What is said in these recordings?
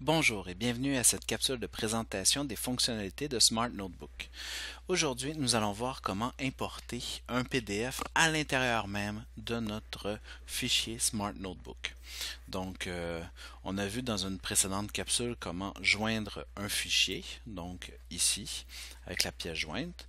Bonjour et bienvenue à cette capsule de présentation des fonctionnalités de Smart Notebook. Aujourd'hui, nous allons voir comment importer un PDF à l'intérieur même de notre fichier Smart Notebook. Donc, euh, on a vu dans une précédente capsule comment joindre un fichier, donc ici, avec la pièce jointe.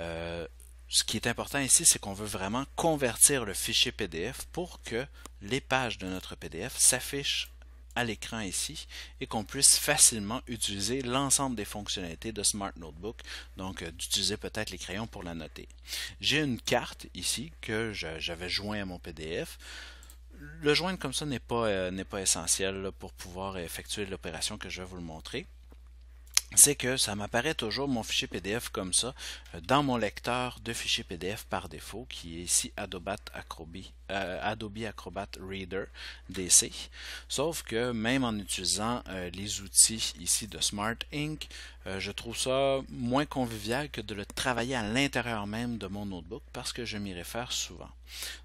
Euh, ce qui est important ici, c'est qu'on veut vraiment convertir le fichier PDF pour que les pages de notre PDF s'affichent à l'écran ici et qu'on puisse facilement utiliser l'ensemble des fonctionnalités de Smart Notebook, donc euh, d'utiliser peut-être les crayons pour la noter. J'ai une carte ici que j'avais joint à mon PDF le joindre comme ça n'est pas, euh, pas essentiel pour pouvoir effectuer l'opération que je vais vous le montrer c'est que ça m'apparaît toujours mon fichier PDF comme ça euh, dans mon lecteur de fichier PDF par défaut qui est ici euh, Adobe Acrobat, Adobe Reader DC. Sauf que même en utilisant euh, les outils ici de Smart Ink, je trouve ça moins convivial que de le travailler à l'intérieur même de mon notebook parce que je m'y réfère souvent.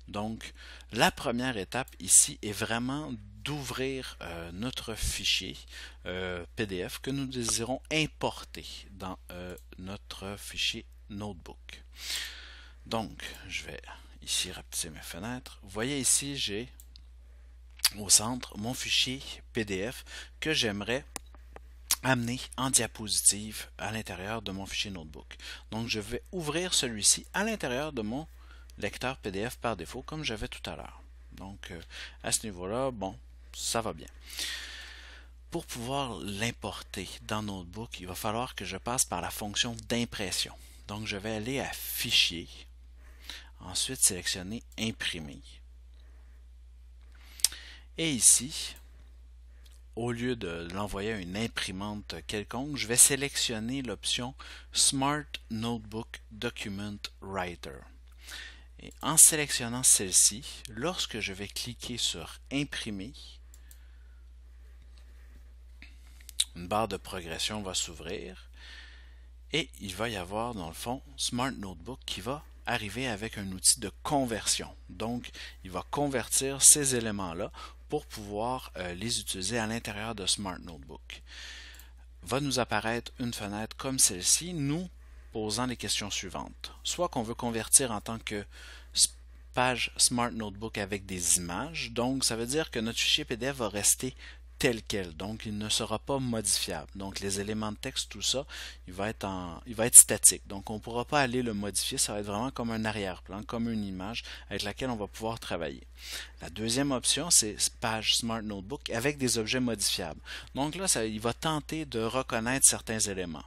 Donc la première étape ici est vraiment d'ouvrir euh, notre fichier euh, PDF que nous désirons importer dans euh, notre fichier Notebook. Donc, je vais ici rapetisser mes fenêtres. Vous voyez ici, j'ai au centre mon fichier PDF que j'aimerais amener en diapositive à l'intérieur de mon fichier Notebook. Donc, je vais ouvrir celui-ci à l'intérieur de mon lecteur PDF par défaut, comme j'avais tout à l'heure. Donc, à ce niveau-là, bon, ça va bien. Pour pouvoir l'importer dans Notebook, il va falloir que je passe par la fonction d'impression. Donc, je vais aller à Fichier, ensuite sélectionner Imprimer. Et ici, au lieu de l'envoyer à une imprimante quelconque, je vais sélectionner l'option Smart Notebook Document Writer. Et en sélectionnant celle-ci, lorsque je vais cliquer sur Imprimer, une barre de progression va s'ouvrir et il va y avoir dans le fond Smart Notebook qui va arriver avec un outil de conversion. Donc, il va convertir ces éléments-là pour pouvoir euh, les utiliser à l'intérieur de Smart Notebook. Va nous apparaître une fenêtre comme celle-ci, nous posant les questions suivantes. Soit qu'on veut convertir en tant que page Smart Notebook avec des images, donc ça veut dire que notre fichier PDF va rester tel quel. Donc, il ne sera pas modifiable. Donc, les éléments de texte, tout ça, il va être, en, il va être statique. Donc, on ne pourra pas aller le modifier. Ça va être vraiment comme un arrière-plan, comme une image avec laquelle on va pouvoir travailler. La deuxième option, c'est Page Smart Notebook avec des objets modifiables. Donc là, il va tenter de reconnaître certains éléments.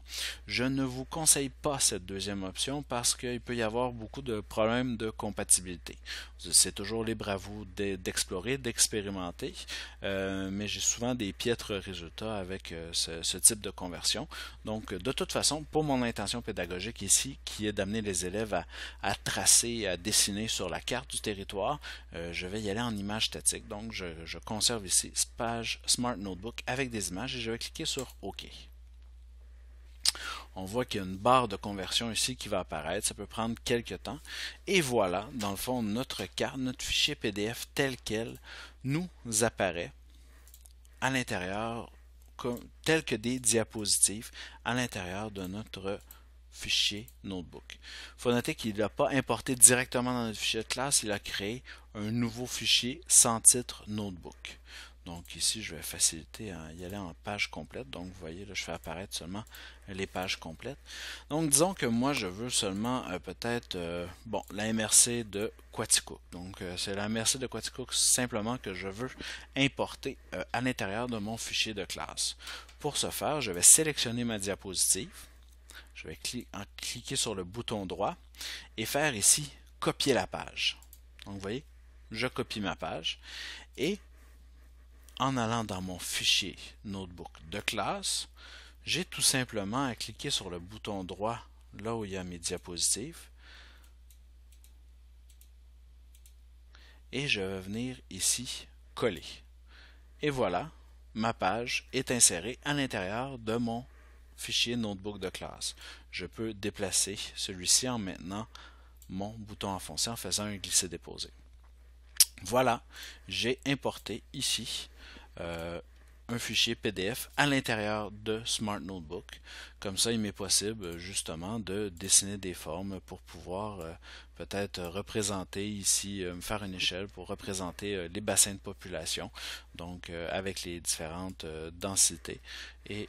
Je ne vous conseille pas cette deuxième option parce qu'il peut y avoir beaucoup de problèmes de compatibilité. C'est toujours libre à vous d'explorer, d'expérimenter, euh, mais j'ai souvent des piètres résultats avec euh, ce, type de conversion. Donc, de toute façon, pour mon intention pédagogique ici, qui est d'amener les élèves à, tracer, à dessiner sur la carte du territoire, euh, je vais y aller en images statiques. Donc, je, je conserve ici page Smart Notebook avec des images et je vais cliquer sur OK on voit qu'il y a une barre de conversion ici qui va apparaître. Ça peut prendre quelques temps. Et voilà, dans le fond, notre carte, notre fichier PDF tel quel nous apparaît à l'intérieur, tels que des diapositives, à l'intérieur de notre fichier notebook. Il faut noter qu'il n'a pas importé directement dans notre fichier de classe, il a créé un nouveau fichier sans titre notebook. Donc ici, je vais faciliter à hein, y aller en page complète. Donc vous voyez, là, je fais apparaître seulement les pages complètes. Donc disons que moi, je veux seulement euh, peut-être euh, bon la MRC de Quaticook. Donc euh, c'est la MRC de Quaticook simplement que je veux importer à l'intérieur de mon fichier de classe. Pour ce faire, je vais sélectionner ma diapositive. Je vais cliquer sur le bouton droit et faire ici copier la page. Donc vous voyez, je copie ma page et en allant dans mon fichier Notebook de classe, j'ai tout simplement à cliquer sur le bouton droit là où il y a mes diapositives et je vais venir ici coller. Et voilà, ma page est insérée à l'intérieur de mon fichier notebook de classe. Je peux déplacer celui-ci en maintenant mon bouton enfoncé en faisant un glisser-déposer. Voilà, j'ai importé ici euh, un fichier PDF à l'intérieur de Smart Notebook. Comme ça, il m'est possible justement de dessiner des formes pour pouvoir euh, peut-être représenter ici, euh, me faire une échelle pour représenter les bassins de population, donc avec les différentes densités, et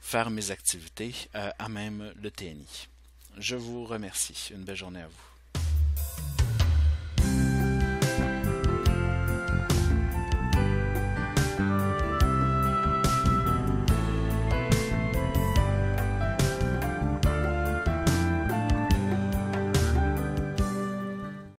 faire mes activités à même le TNI. Je vous remercie. Une belle journée à vous.